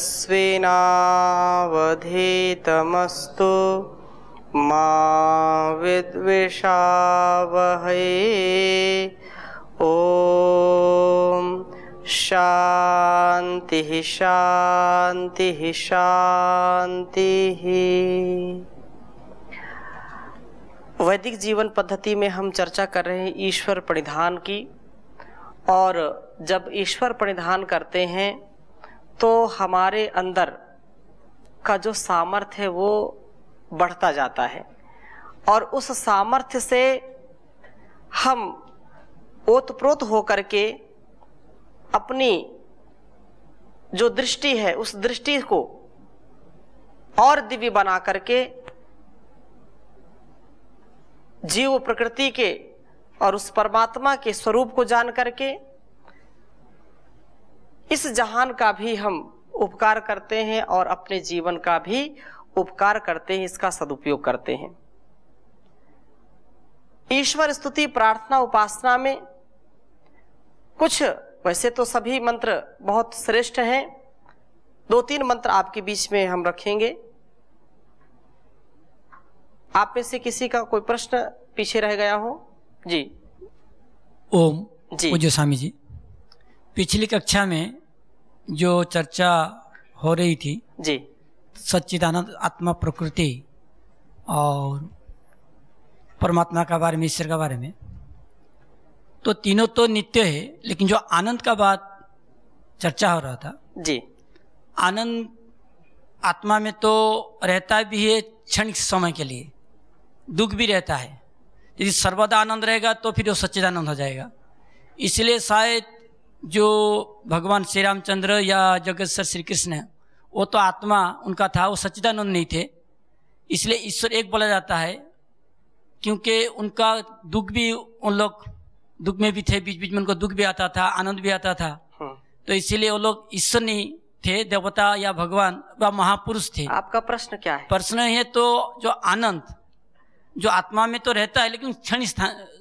यस्विनावधीतमस्तु मा विद्विषावहै शांति शांति शांति वैदिक जीवन पद्धति में हम चर्चा कर रहे हैं ईश्वर परिधान की और जब ईश्वर परिधान करते हैं तो हमारे अंदर का जो सामर्थ्य है वो बढ़ता जाता है और उस सामर्थ्य से हम ओतप्रोत होकर के अपनी जो दृष्टि है उस दृष्टि को और दिव्य बना करके जीव प्रकृति के और उस परमात्मा के स्वरूप को जान करके इस जहान का भी हम उपकार करते हैं और अपने जीवन का भी उपकार करते हैं इसका सदुपयोग करते हैं ईश्वर स्तुति प्रार्थना उपासना में कुछ वैसे तो सभी मंत्र बहुत श्रेष्ठ हैं दो तीन मंत्र आपके बीच में हम रखेंगे आप में से किसी का कोई प्रश्न पीछे रह गया हो जी ओम जी स्वामी जी पिछली कक्षा में जो चर्चा हो रही थी जी सच्चिदानंद आत्मा प्रकृति और परमात्मा का बारे में ईश्वर का बारे में तो तीनों तो नित्य है लेकिन जो आनंद का बात चर्चा हो रहा था जी आनंद आत्मा में तो रहता भी है क्षणिक समय के लिए दुख भी रहता है यदि सर्वदा आनंद रहेगा तो फिर वो सच्चिदानंद हो जाएगा इसलिए शायद जो भगवान श्री रामचंद्र या जगत सर श्री कृष्ण है वो तो आत्मा उनका था वो सच्चिदानंद नहीं थे इसलिए ईश्वर एक बोला जाता है क्योंकि उनका दुख भी उन लोग दुख में भी थे बीच बीच में उनको दुख भी आता था आनंद भी आता था हाँ। तो इसीलिए वो लोग ईश्वर नहीं थे देवता या भगवान व महापुरुष थे आपका प्रश्न क्या है प्रश्न है तो जो आनंद जो आत्मा में तो रहता है लेकिन क्षण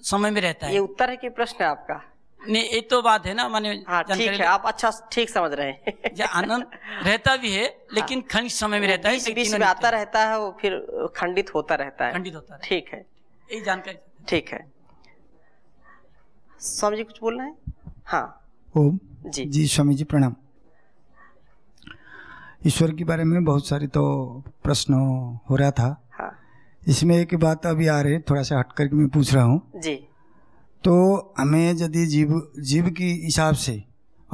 समय में रहता है ये उत्तर है कि प्रश्न है आपका नहीं ये तो बात है ना माने हाँ, ठीक है आप अच्छा ठीक समझ रहे हैं आनंद रहता भी है हाँ। लेकिन हाँ, खनिज समय में रहता है बीच में आता रहता है वो फिर खंडित होता रहता है खंडित होता है ठीक है ये जानकारी ठीक है स्वामी जी कुछ बोलना है हाँ ओम जी जी स्वामी जी प्रणाम ईश्वर के बारे में बहुत सारी तो प्रश्न हो रहा था हाँ। इसमें एक बात अभी आ रही है थोड़ा सा हटकर के मैं पूछ रहा हूँ जी तो हमें यदि जीव जीव के हिसाब से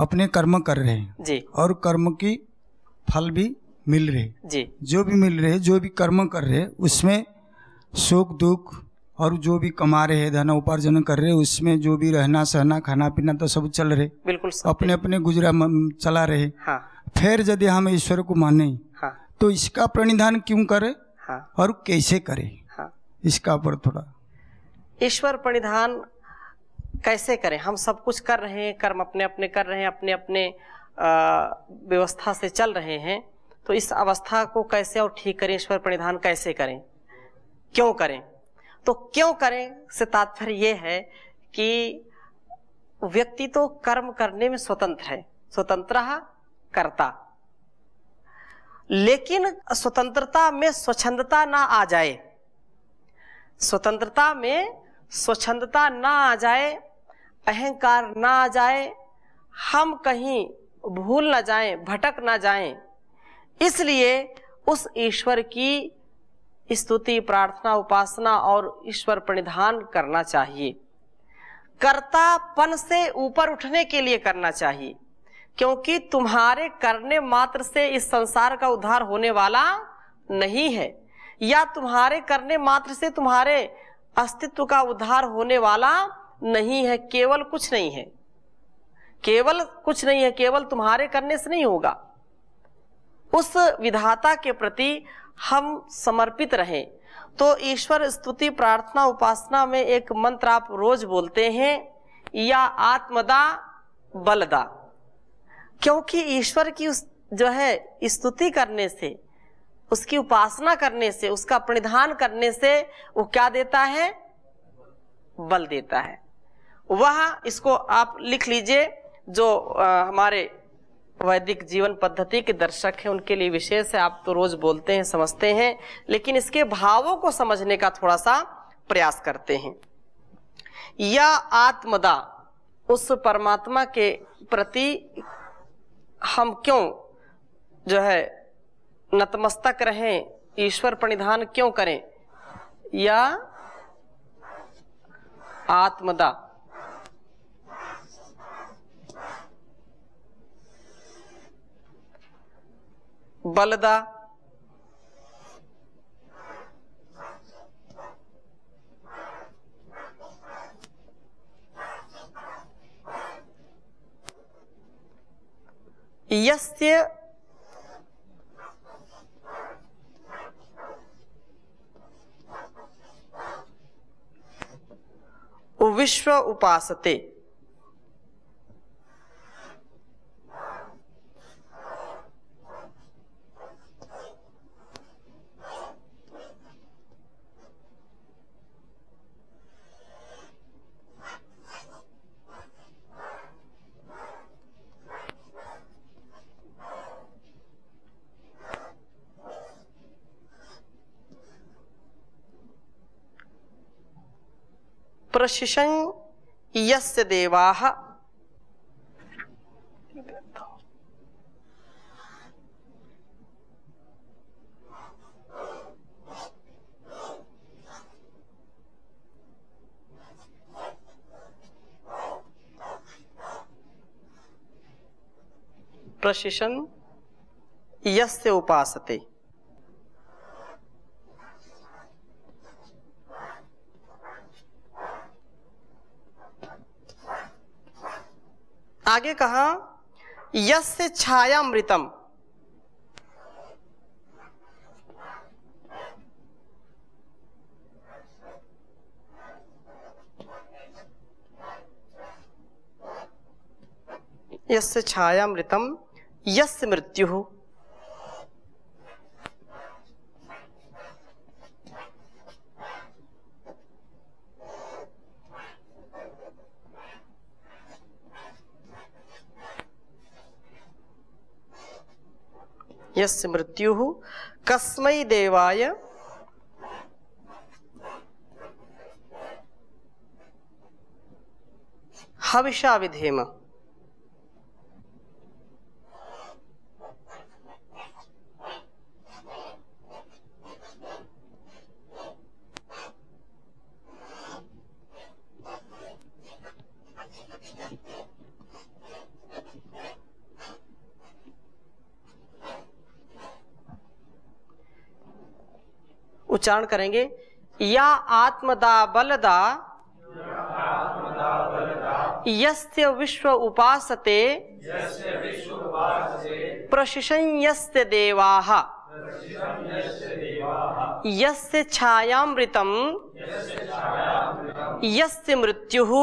अपने कर्म कर रहे हैं जी और कर्म की फल भी मिल रहे जी जो भी मिल रहे जो भी कर्म कर रहे उसमें सुख दुख और जो भी कमा रहे हैं धन उपार्जन कर रहे उसमें जो भी रहना सहना खाना पीना तो सब चल रहे बिल्कुल अपने अपने गुजरा चला रहे हाँ। फिर यदि हम ईश्वर को माने हाँ। तो इसका प्रणिधान क्यों करे हाँ। और कैसे करे हाँ। इसका पर थोड़ा ईश्वर प्रणिधान कैसे करें हम सब कुछ कर रहे हैं कर्म अपने अपने कर रहे हैं अपने अपने व्यवस्था से चल रहे हैं तो इस अवस्था को कैसे और ठीक करें ईश्वर परिधान कैसे करें क्यों करें तो क्यों करें से तात्पर्य यह है कि व्यक्ति तो कर्म करने में स्वतंत्र है स्वतंत्र करता लेकिन स्वतंत्रता में स्वच्छंदता ना आ जाए स्वतंत्रता में स्वच्छंदता ना आ जाए अहंकार ना आ जाए हम कहीं भूल ना जाएं, भटक ना जाएं। इसलिए उस ईश्वर की स्तुति प्रार्थना उपासना और ईश्वर परिधान करना चाहिए कर्तापन से ऊपर उठने के लिए करना चाहिए क्योंकि तुम्हारे करने मात्र से इस संसार का उद्धार होने वाला नहीं है या तुम्हारे करने मात्र से तुम्हारे अस्तित्व का उद्धार होने वाला नहीं है केवल कुछ नहीं है केवल कुछ नहीं है केवल तुम्हारे करने से नहीं होगा उस विधाता के प्रति हम समर्पित रहें तो ईश्वर स्तुति प्रार्थना उपासना में एक मंत्र आप रोज बोलते हैं या आत्मदा बलदा क्योंकि ईश्वर की उस जो है स्तुति करने से उसकी उपासना करने से उसका परिधान करने से वो क्या देता है बल देता है वह इसको आप लिख लीजिए जो आ, हमारे वैदिक जीवन पद्धति के दर्शक हैं उनके लिए विशेष है आप तो रोज बोलते हैं समझते हैं लेकिन इसके भावों को समझने का थोड़ा सा प्रयास करते हैं या आत्मदा उस परमात्मा के प्रति हम क्यों जो है नतमस्तक रहें ईश्वर परिधान क्यों करें या आत्मदा बलदा यस्य विश्व उपासते प्रशिशं यस्य देवाः प्रशिषण यस्य उपासते आगे कहा यस्य छाया मृतम यस्य छाया मृतम यस्य मृत्यु यस्य कस्म देवाय हविषा विधेम उच्चारण करेंगे या आत्मदा बलदा यस्य विश्व उपासते प्रशिशंयस्य देवाः यस्य छायामृतम यस्य मृत्युः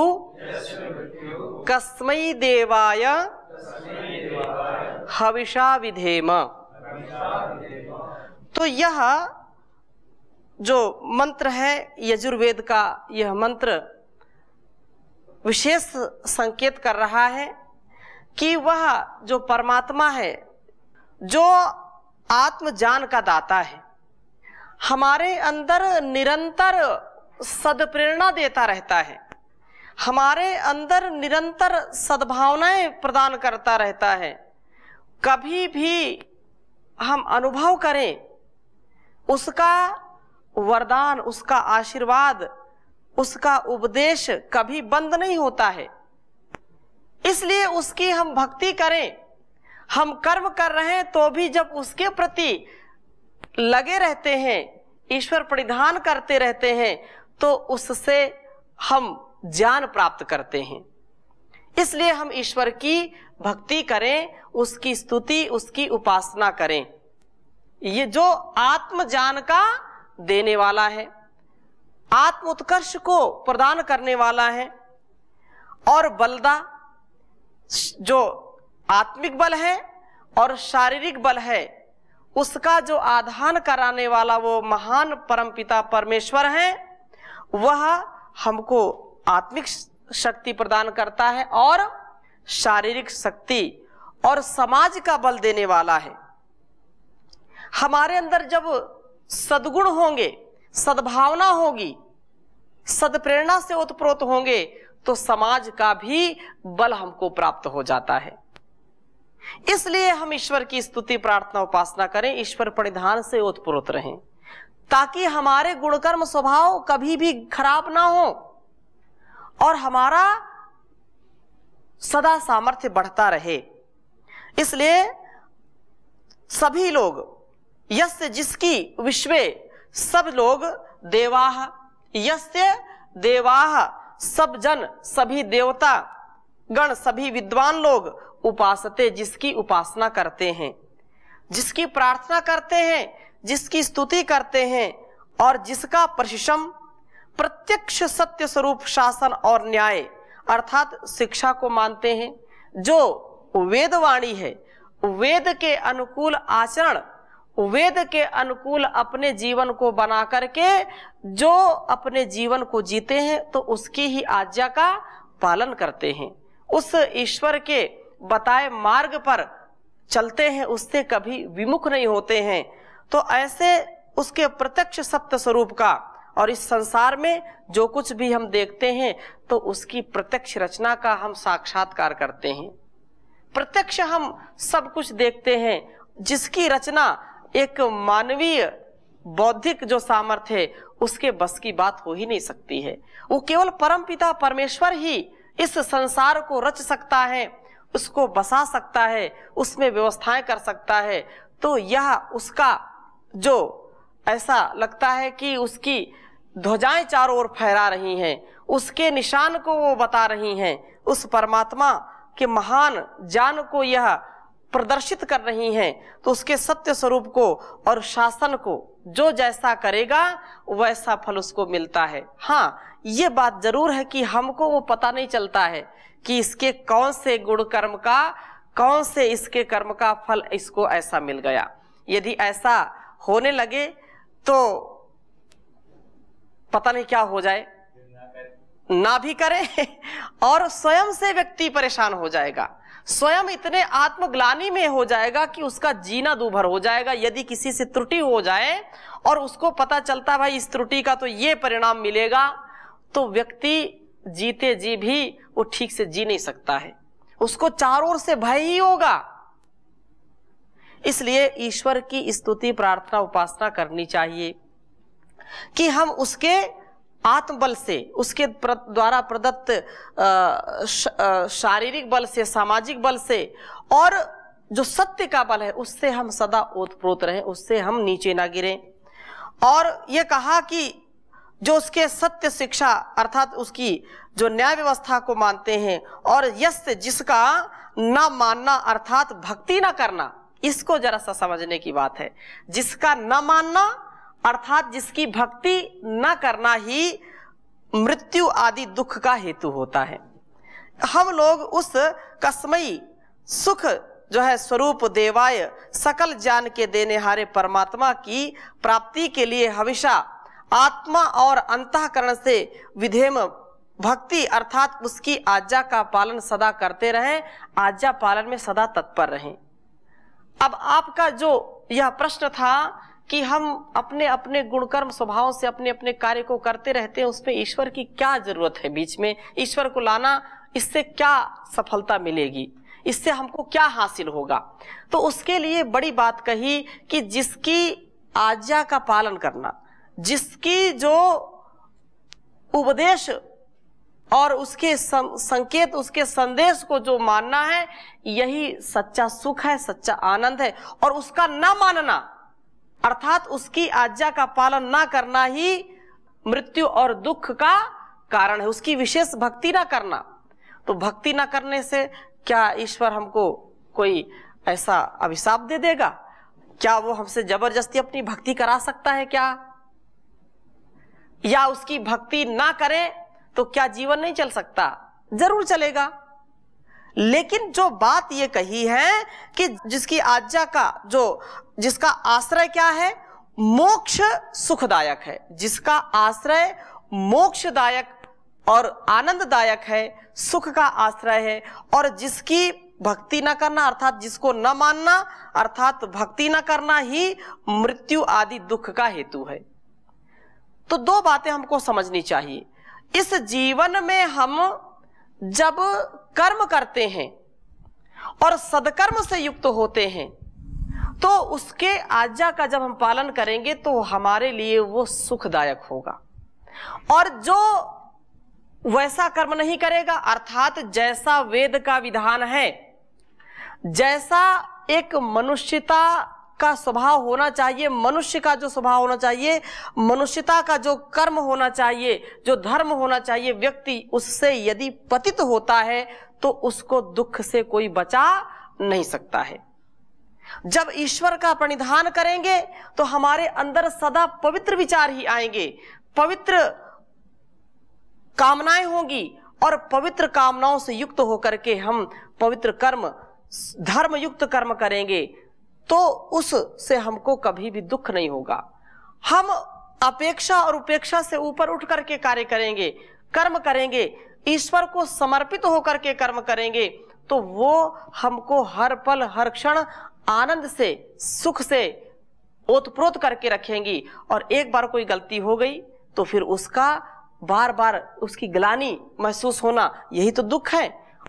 कस्मै देवाय हविषा विधेम तो यह जो मंत्र है यजुर्वेद का यह मंत्र विशेष संकेत कर रहा है कि वह जो परमात्मा है जो आत्मज्ञान का दाता है हमारे अंदर निरंतर सदप्रेरणा देता रहता है हमारे अंदर निरंतर सद्भावनाएं प्रदान करता रहता है कभी भी हम अनुभव करें उसका वरदान उसका आशीर्वाद उसका उपदेश कभी बंद नहीं होता है इसलिए उसकी हम भक्ति करें हम कर्म कर रहे हैं तो भी जब उसके प्रति लगे रहते हैं ईश्वर परिधान करते रहते हैं तो उससे हम ज्ञान प्राप्त करते हैं इसलिए हम ईश्वर की भक्ति करें उसकी स्तुति उसकी उपासना करें ये जो आत्मज्ञान का देने वाला है आत्म उत्कर्ष को प्रदान करने वाला है और बलदा जो आत्मिक बल है और शारीरिक बल है उसका जो आधान कराने वाला वो महान परमपिता परमेश्वर है वह हमको आत्मिक शक्ति प्रदान करता है और शारीरिक शक्ति और समाज का बल देने वाला है हमारे अंदर जब सदगुण होंगे सद्भावना होगी सदप्रेरणा से उत्प्रोत होंगे तो समाज का भी बल हमको प्राप्त हो जाता है इसलिए हम ईश्वर की स्तुति प्रार्थना उपासना करें ईश्वर परिधान से उत्प्रोत रहें ताकि हमारे गुणकर्म स्वभाव कभी भी खराब ना हो और हमारा सदा सामर्थ्य बढ़ता रहे इसलिए सभी लोग यस्य जिसकी विश्व सब लोग देवाह यस्य देवाह सब जन सभी देवता गण सभी विद्वान लोग उपासते जिसकी उपासना करते हैं जिसकी प्रार्थना करते हैं जिसकी स्तुति करते हैं और जिसका प्रशिषम प्रत्यक्ष सत्य स्वरूप शासन और न्याय अर्थात शिक्षा को मानते हैं जो वेदवाणी है वेद के अनुकूल आचरण वेद के अनुकूल अपने जीवन को बना करके जो अपने जीवन को जीते हैं तो उसकी ही आज्ञा का पालन करते हैं उस ईश्वर के बताए मार्ग पर चलते हैं उससे कभी विमुख नहीं होते हैं तो ऐसे उसके प्रत्यक्ष सप्त स्वरूप का और इस संसार में जो कुछ भी हम देखते हैं तो उसकी प्रत्यक्ष रचना का हम साक्षात्कार करते हैं प्रत्यक्ष हम सब कुछ देखते हैं जिसकी रचना एक मानवीय बौद्धिक जो सामर्थ्य है उसके बस की बात हो ही नहीं सकती है वो केवल परम पिता परमेश्वर ही इस संसार को रच सकता है उसको बसा सकता है उसमें व्यवस्थाएं कर सकता है तो यह उसका जो ऐसा लगता है कि उसकी ध्वजाएं चारों ओर फहरा रही हैं उसके निशान को वो बता रही हैं उस परमात्मा के महान जान को यह प्रदर्शित कर रही हैं तो उसके सत्य स्वरूप को और शासन को जो जैसा करेगा वैसा फल उसको मिलता है हाँ ये बात जरूर है कि हमको वो पता नहीं चलता है कि इसके कौन से गुण कर्म का कौन से इसके कर्म का फल इसको ऐसा मिल गया यदि ऐसा होने लगे तो पता नहीं क्या हो जाए ना भी करें और स्वयं से व्यक्ति परेशान हो जाएगा स्वयं इतने आत्मग्लानी में हो जाएगा कि उसका जीना दुभर हो जाएगा यदि किसी से त्रुटि हो जाए और उसको पता चलता भाई इस त्रुटि का तो ये परिणाम मिलेगा तो व्यक्ति जीते जी भी वो ठीक से जी नहीं सकता है उसको चारों ओर से भय ही होगा इसलिए ईश्वर की स्तुति प्रार्थना उपासना करनी चाहिए कि हम उसके आत्मबल से उसके द्वारा प्रदत्त शारीरिक बल से सामाजिक बल से और जो सत्य का बल है उससे हम सदा ओतप्रोत रहे उससे हम नीचे ना गिरे और ये कहा कि जो उसके सत्य शिक्षा अर्थात उसकी जो न्याय व्यवस्था को मानते हैं और यश जिसका ना मानना अर्थात भक्ति ना करना इसको जरा सा समझने की बात है जिसका न मानना अर्थात जिसकी भक्ति न करना ही मृत्यु आदि दुख का हेतु होता है हम लोग उस कसमई सुख जो है स्वरूप देवाय सकल जान के देने हारे परमात्मा की प्राप्ति के लिए हमेशा आत्मा और अंतकरण से विधेम भक्ति अर्थात उसकी आज्ञा का पालन सदा करते रहें आज्ञा पालन में सदा तत्पर रहें अब आपका जो यह प्रश्न था कि हम अपने अपने गुणकर्म स्वभाव से अपने अपने कार्य को करते रहते हैं उसमें ईश्वर की क्या जरूरत है बीच में ईश्वर को लाना इससे क्या सफलता मिलेगी इससे हमको क्या हासिल होगा तो उसके लिए बड़ी बात कही कि जिसकी आज्ञा का पालन करना जिसकी जो उपदेश और उसके संकेत उसके संदेश को जो मानना है यही सच्चा सुख है सच्चा आनंद है और उसका ना मानना अर्थात उसकी आज्ञा का पालन ना करना ही मृत्यु और दुख का कारण है उसकी विशेष भक्ति ना करना तो भक्ति ना करने से क्या ईश्वर हमको कोई ऐसा अभिशाप दे देगा क्या वो हमसे जबरदस्ती अपनी भक्ति करा सकता है क्या या उसकी भक्ति ना करें तो क्या जीवन नहीं चल सकता जरूर चलेगा लेकिन जो बात ये कही है कि जिसकी आज्ञा का जो जिसका आश्रय क्या है मोक्ष सुखदायक है जिसका आश्रय मोक्षदायक और आनंददायक है सुख का आश्रय है और जिसकी भक्ति न करना अर्थात जिसको न मानना अर्थात भक्ति न करना ही मृत्यु आदि दुख का हेतु है तो दो बातें हमको समझनी चाहिए इस जीवन में हम जब कर्म करते हैं और सदकर्म से युक्त होते हैं तो उसके आज्ञा का जब हम पालन करेंगे तो हमारे लिए वो सुखदायक होगा और जो वैसा कर्म नहीं करेगा अर्थात जैसा वेद का विधान है जैसा एक मनुष्यता का स्वभाव होना चाहिए मनुष्य का जो स्वभाव होना चाहिए मनुष्यता का जो कर्म होना चाहिए जो धर्म होना चाहिए व्यक्ति उससे यदि पतित होता है तो उसको दुख से कोई बचा नहीं सकता है जब ईश्वर का प्रणिधान करेंगे तो हमारे अंदर सदा पवित्र विचार ही आएंगे पवित्र कामनाएं होंगी और पवित्र कामनाओं से युक्त होकर के हम पवित्र कर्म धर्म युक्त कर्म करेंगे तो उससे हमको कभी भी दुख नहीं होगा हम अपेक्षा और उपेक्षा से ऊपर उठ करके कार्य करेंगे कर्म करेंगे ईश्वर को समर्पित होकर के कर्म करेंगे तो वो हमको हर पल हर क्षण आनंद से सुख से ओतप्रोत करके रखेंगी और एक बार कोई गलती हो गई तो फिर उसका बार बार उसकी ग्लानी महसूस होना यही तो दुख है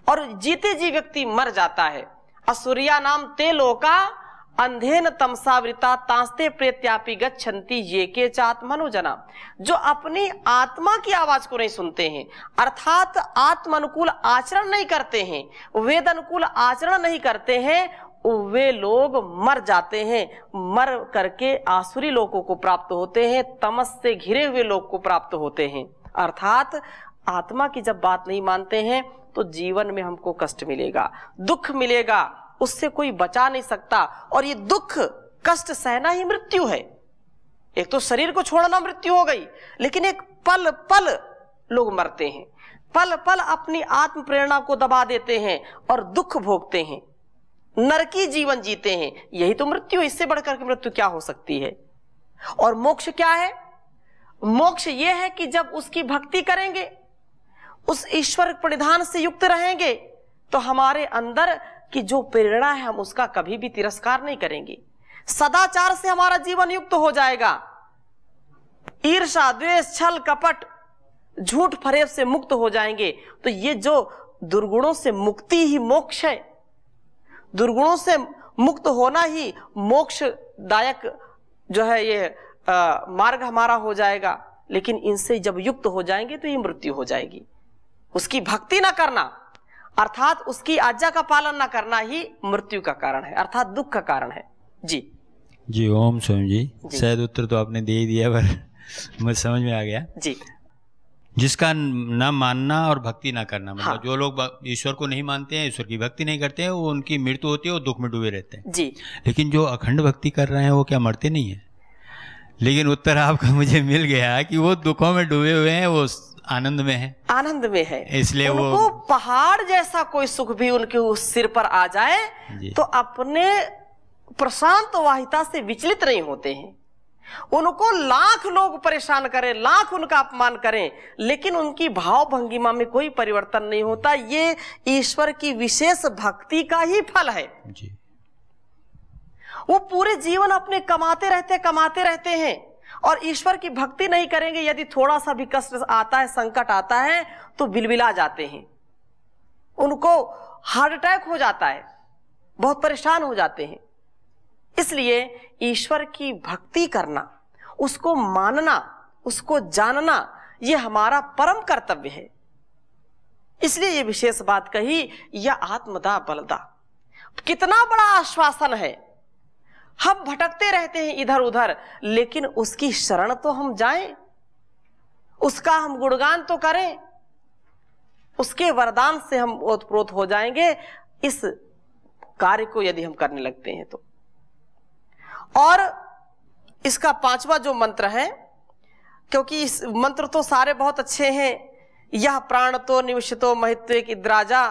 और जीते जी व्यक्ति मर जाता है असुरिया नाम तेलो का अंधेन तमसावृता तांस्ते प्रेत्यापि गच्छन्ति ये के चात मनोजना जो अपनी आत्मा की आवाज को नहीं सुनते हैं अर्थात आत्म अनुकूल आचरण नहीं करते हैं वेद अनुकूल आचरण नहीं करते हैं वे लोग मर जाते हैं मर करके आसुरी लोगों को प्राप्त होते हैं तमस से घिरे हुए लोग को प्राप्त होते हैं अर्थात आत्मा की जब बात नहीं मानते हैं तो जीवन में हमको कष्ट मिलेगा दुख मिलेगा उससे कोई बचा नहीं सकता और ये दुख कष्ट सहना ही मृत्यु है एक तो शरीर को छोड़ना मृत्यु हो गई लेकिन एक पल पल लोग मरते हैं पल पल अपनी आत्म प्रेरणा को दबा देते हैं और दुख भोगते हैं नरकी जीवन जीते हैं यही तो मृत्यु इससे बढ़कर के मृत्यु क्या हो सकती है और मोक्ष क्या है मोक्ष यह है कि जब उसकी भक्ति करेंगे उस ईश्वर परिधान से युक्त रहेंगे तो हमारे अंदर कि जो प्रेरणा है हम उसका कभी भी तिरस्कार नहीं करेंगे सदाचार से हमारा जीवन युक्त हो जाएगा ईर्षा द्वेष छल कपट झूठ फरेब से मुक्त हो जाएंगे तो ये जो दुर्गुणों से मुक्ति ही मोक्ष है दुर्गुणों से मुक्त होना ही मोक्ष दायक जो है ये आ, मार्ग हमारा हो जाएगा लेकिन इनसे जब युक्त हो जाएंगे तो ये मृत्यु हो जाएगी उसकी भक्ति ना करना अर्थात उसकी आज्ञा का पालन न करना ही मृत्यु का कारण है अर्थात दुख का कारण है जी जी ओम स्वामी जी, शायद उत्तर तो आपने दे दिया पर मुझे समझ में आ गया जी जिसका न मानना और भक्ति ना करना मतलब हाँ। जो लोग ईश्वर को नहीं मानते हैं ईश्वर की भक्ति नहीं करते हैं वो उनकी मृत्यु होती है वो दुख में डूबे रहते हैं जी लेकिन जो अखंड भक्ति कर रहे हैं वो क्या मरते नहीं है लेकिन उत्तर आपका मुझे मिल गया कि वो दुखों में डूबे हुए हैं वो आनंद में है आनंद में है इसलिए वो पहाड़ जैसा कोई सुख भी उनके उस सिर पर आ जाए तो अपने प्रशांत वाहिता से विचलित नहीं होते हैं उनको लाख लोग परेशान करें लाख उनका अपमान करें लेकिन उनकी भाव भंगिमा में कोई परिवर्तन नहीं होता ये ईश्वर की विशेष भक्ति का ही फल है जी। वो पूरे जीवन अपने कमाते रहते कमाते रहते हैं और ईश्वर की भक्ति नहीं करेंगे यदि थोड़ा सा भी कष्ट आता है संकट आता है तो बिलबिला जाते हैं उनको हार्ट अटैक हो जाता है बहुत परेशान हो जाते हैं इसलिए ईश्वर की भक्ति करना उसको मानना उसको जानना यह हमारा परम कर्तव्य है इसलिए यह विशेष बात कही यह आत्मदा बलदा कितना बड़ा आश्वासन है हम भटकते रहते हैं इधर उधर लेकिन उसकी शरण तो हम जाएं उसका हम गुणगान तो करें उसके वरदान से हम ओतप्रोत हो जाएंगे इस कार्य को यदि हम करने लगते हैं तो और इसका पांचवा जो मंत्र है क्योंकि इस मंत्र तो सारे बहुत अच्छे हैं यह प्राण तो निमिषतो महित्व की द्राजा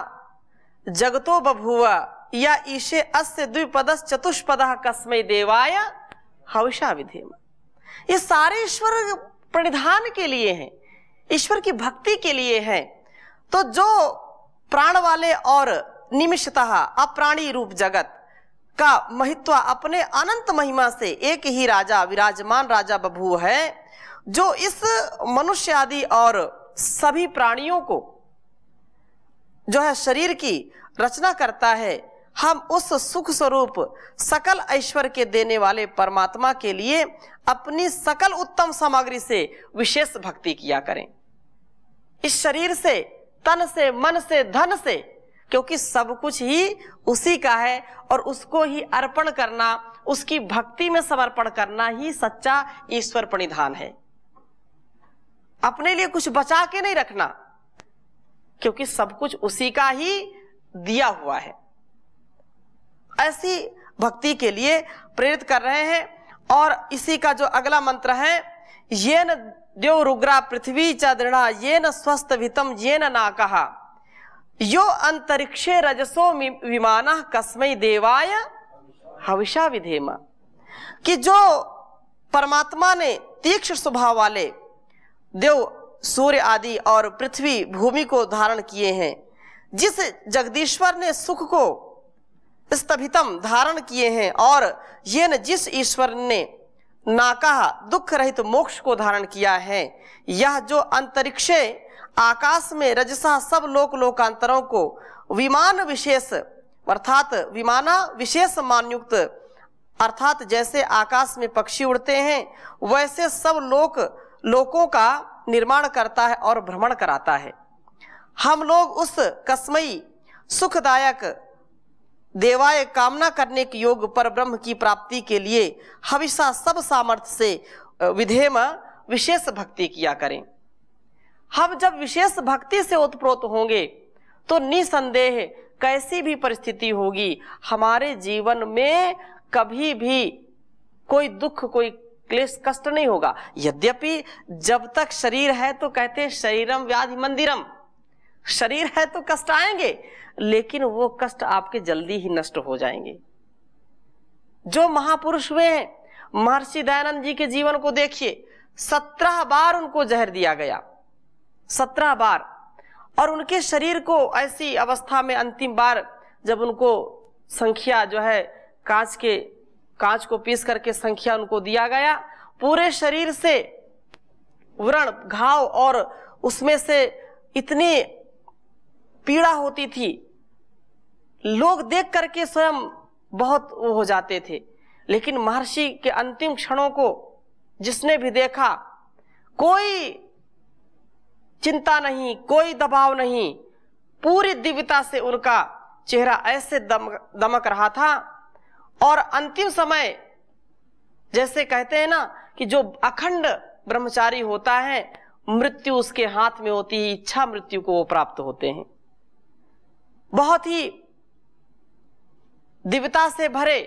जगतो बभुआ या ईशे अस्य द्विपद चतुष्पद कस्मय देवाय हविषा विधेम ये सारे ईश्वर प्रणिधान के लिए हैं ईश्वर की भक्ति के लिए हैं तो जो प्राण वाले और निमिषतः अप्राणी रूप जगत का महित्व अपने अनंत महिमा से एक ही राजा विराजमान राजा बभू है जो इस मनुष्य आदि और सभी प्राणियों को जो है शरीर की रचना करता है हम उस सुख स्वरूप सकल ऐश्वर्य के देने वाले परमात्मा के लिए अपनी सकल उत्तम सामग्री से विशेष भक्ति किया करें इस शरीर से तन से मन से धन से क्योंकि सब कुछ ही उसी का है और उसको ही अर्पण करना उसकी भक्ति में समर्पण करना ही सच्चा ईश्वर प्रणिधान है अपने लिए कुछ बचा के नहीं रखना क्योंकि सब कुछ उसी का ही दिया हुआ है ऐसी भक्ति के लिए प्रेरित कर रहे हैं और इसी का जो अगला मंत्र है ये न देव रुग्रा पृथ्वी च दृढ़ा ये न स्वस्थ वितम ये ना कहा यो अंतरिक्षे रजसो विमान कस्मय देवाय हविषा विधेम कि जो परमात्मा ने तीक्ष्ण स्वभाव वाले देव सूर्य आदि और पृथ्वी भूमि को धारण किए हैं जिस जगदीश्वर ने सुख को स्तभितम धारण किए हैं और ये न जिस ईश्वर ने नाकाह दुख रहित मोक्ष को धारण किया है यह जो अंतरिक्षे आकाश में रजसा सब लोक लोकांतरों को विमान विशेष अर्थात विमाना विशेष मानयुक्त अर्थात जैसे आकाश में पक्षी उड़ते हैं वैसे सब लोक लोकों का निर्माण करता है और भ्रमण कराता है हम लोग उस कस्मई सुखदायक देवाय कामना करने के योग पर ब्रह्म की प्राप्ति के लिए हमेशा सब सामर्थ्य से विधेय में विशेष भक्ति किया करें हम जब विशेष भक्ति से उत्प्रोत होंगे तो निसंदेह कैसी भी परिस्थिति होगी हमारे जीवन में कभी भी कोई दुख कोई क्लेश कष्ट नहीं होगा यद्यपि जब तक शरीर है तो कहते हैं शरीरम व्याधि मंदिरम शरीर है तो कष्ट आएंगे लेकिन वो कष्ट आपके जल्दी ही नष्ट हो जाएंगे जो महापुरुष हुए हैं महर्षि दयानंद जी के जीवन को देखिए सत्रह बार उनको जहर दिया गया सत्रह बार और उनके शरीर को ऐसी अवस्था में अंतिम बार जब उनको संख्या जो है कांच के कांच को पीस करके संख्या उनको दिया गया पूरे शरीर से व्रण घाव और उसमें से इतनी पीड़ा होती थी लोग देख करके स्वयं बहुत वो हो जाते थे लेकिन महर्षि के अंतिम क्षणों को जिसने भी देखा कोई चिंता नहीं कोई दबाव नहीं पूरी दिव्यता से उनका चेहरा ऐसे दम, दमक रहा था और अंतिम समय जैसे कहते हैं ना कि जो अखंड ब्रह्मचारी होता है मृत्यु उसके हाथ में होती है इच्छा मृत्यु को वो प्राप्त होते हैं बहुत ही दिव्यता से भरे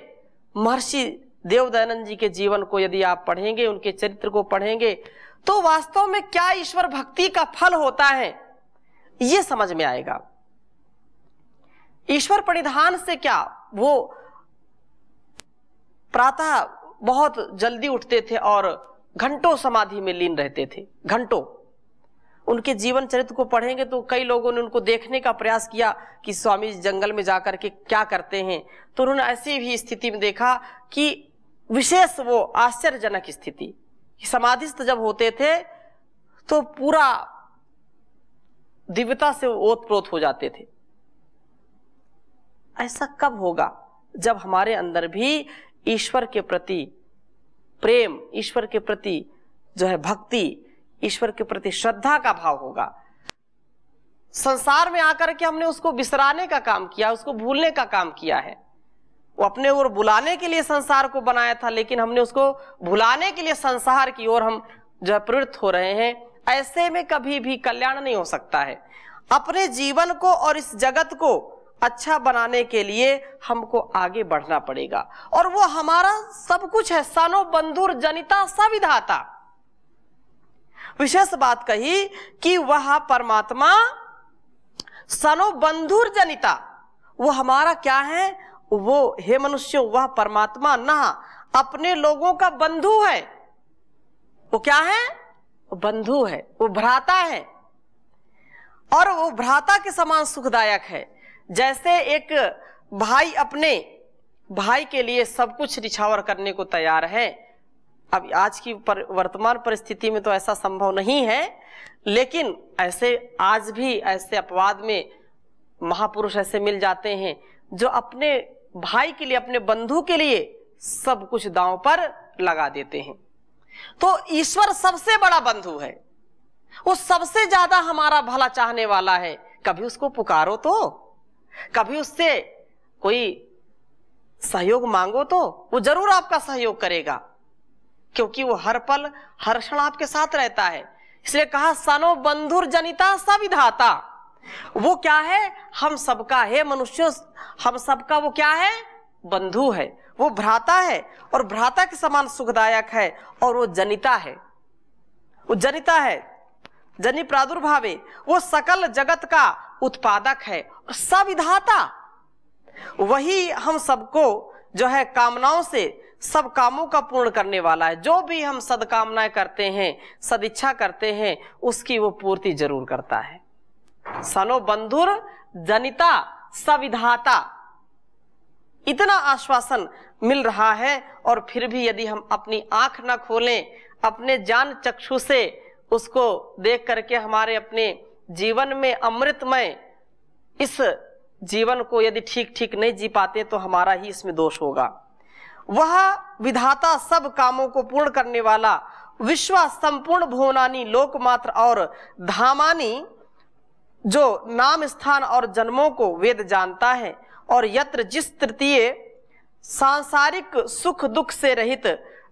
महर्षि दयानंद जी के जीवन को यदि आप पढ़ेंगे उनके चरित्र को पढ़ेंगे तो वास्तव में क्या ईश्वर भक्ति का फल होता है यह समझ में आएगा ईश्वर परिधान से क्या वो प्रातः बहुत जल्दी उठते थे और घंटों समाधि में लीन रहते थे घंटों उनके जीवन चरित्र को पढ़ेंगे तो कई लोगों ने उनको देखने का प्रयास किया कि स्वामी जंगल में जाकर के क्या करते हैं तो उन्होंने ऐसी भी स्थिति में देखा कि विशेष वो आश्चर्यजनक स्थिति समाधिस्थ जब होते थे तो पूरा दिव्यता से ओत प्रोत हो जाते थे ऐसा कब होगा जब हमारे अंदर भी ईश्वर के प्रति प्रेम ईश्वर के प्रति जो है भक्ति ईश्वर के प्रति श्रद्धा का भाव होगा संसार में आकर के हमने उसको बिसराने का काम किया उसको भूलने का काम किया है वो अपने ओर बुलाने के लिए संसार को बनाया था लेकिन हमने उसको भुलाने के लिए संसार की ओर हम जो प्रवृत्त हो रहे हैं ऐसे में कभी भी कल्याण नहीं हो सकता है अपने जीवन को और इस जगत को अच्छा बनाने के लिए हमको आगे बढ़ना पड़ेगा और वो हमारा सब कुछ है सनो बंधुर जनिता सविधाता विशेष बात कही कि वह परमात्मा सनो बंधुर जनिता वो हमारा क्या है वो हे मनुष्य वह परमात्मा न अपने लोगों का बंधु है वो क्या है बंधु है वो भ्राता है और वो भ्राता के समान सुखदायक है जैसे एक भाई अपने भाई के लिए सब कुछ रिछावर करने को तैयार है अब आज की पर, वर्तमान परिस्थिति में तो ऐसा संभव नहीं है लेकिन ऐसे आज भी ऐसे अपवाद में महापुरुष ऐसे मिल जाते हैं जो अपने भाई के लिए अपने बंधु के लिए सब कुछ दांव पर लगा देते हैं तो ईश्वर सबसे बड़ा बंधु है वो सबसे ज्यादा हमारा भला चाहने वाला है कभी उसको पुकारो तो कभी उससे कोई सहयोग मांगो तो वो जरूर आपका सहयोग करेगा क्योंकि वो हर पल हर क्षण आपके साथ रहता है इसलिए कहा सनो बंधुर जनिता सविधाता वो क्या है हम सबका है मनुष्य हम सबका वो क्या है बंधु है वो भ्राता है और भ्राता के समान सुखदायक है और वो जनिता है वो जनिता है जनी प्रादुर्भावे वो सकल जगत का उत्पादक है और सविधाता वही हम सबको जो है कामनाओं से सब कामों का पूर्ण करने वाला है जो भी हम सदकामनाएं करते हैं सदिच्छा करते हैं उसकी वो पूर्ति जरूर करता है सनो बंधुर जनिता सविधाता इतना आश्वासन मिल रहा है और फिर भी यदि हम अपनी आंख न खोलें अपने जान चक्षु से उसको देख करके हमारे अपने जीवन में अमृतमय इस जीवन को यदि ठीक ठीक नहीं जी पाते तो हमारा ही इसमें दोष होगा वह विधाता सब कामों को पूर्ण करने वाला विश्वा संपूर्ण भुवनानी लोकमात्र और धामानी जो नाम स्थान और जन्मों को वेद जानता है और यत्र जिस तृतीय सांसारिक सुख दुख से रहित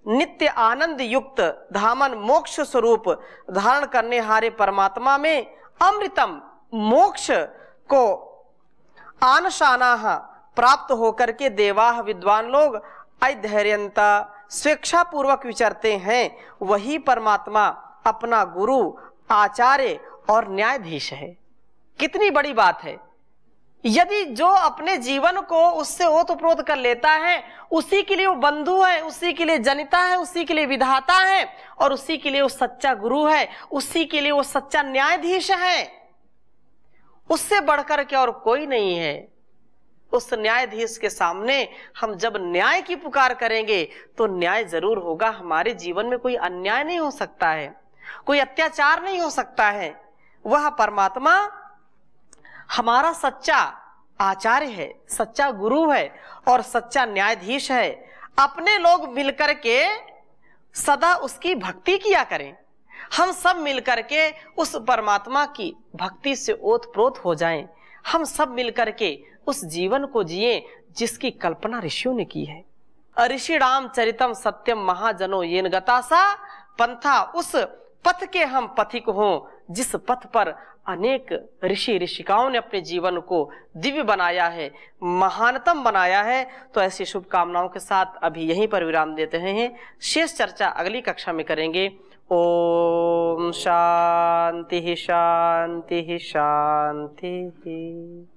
नित्य आनंद युक्त धामन मोक्ष स्वरूप धारण करने हारे परमात्मा में अमृतम मोक्ष को आनशाना प्राप्त होकर के देवाह विद्वान लोग अधैर्यता स्वेच्छा पूर्वक विचरते हैं वही परमात्मा अपना गुरु आचार्य और न्यायाधीश है कितनी बड़ी बात है यदि जो अपने जीवन को उससे ओत प्रोत कर लेता है उसी के लिए वो बंधु है उसी के लिए जनिता है उसी के लिए विधाता है और उसी के लिए वो सच्चा गुरु है उसी के लिए वो सच्चा न्यायाधीश है उससे बढ़कर के और कोई नहीं है उस न्यायाधीश के सामने हम जब न्याय की पुकार करेंगे तो न्याय जरूर होगा हमारे जीवन में कोई अन्याय नहीं हो सकता है कोई अत्याचार नहीं हो सकता है वह परमात्मा हमारा सच्चा आचार्य है सच्चा गुरु है और सच्चा न्यायाधीश है अपने लोग मिलकर के सदा उसकी भक्ति किया करें हम सब मिलकर के उस परमात्मा की भक्ति से ओत प्रोत हो जाएं हम सब मिलकर के उस जीवन को जिए जिसकी कल्पना ऋषियों ने की है ऋषि राम चरितम सत्यम महाजनो ये गतासा पंथा उस पथ के हम पथिक हों जिस पथ पर अनेक ऋषि ऋषिकाओं ने अपने जीवन को दिव्य बनाया है महानतम बनाया है तो ऐसी शुभकामनाओं के साथ अभी यहीं पर विराम देते हैं शेष चर्चा अगली कक्षा में करेंगे ओम शांति शांति शांति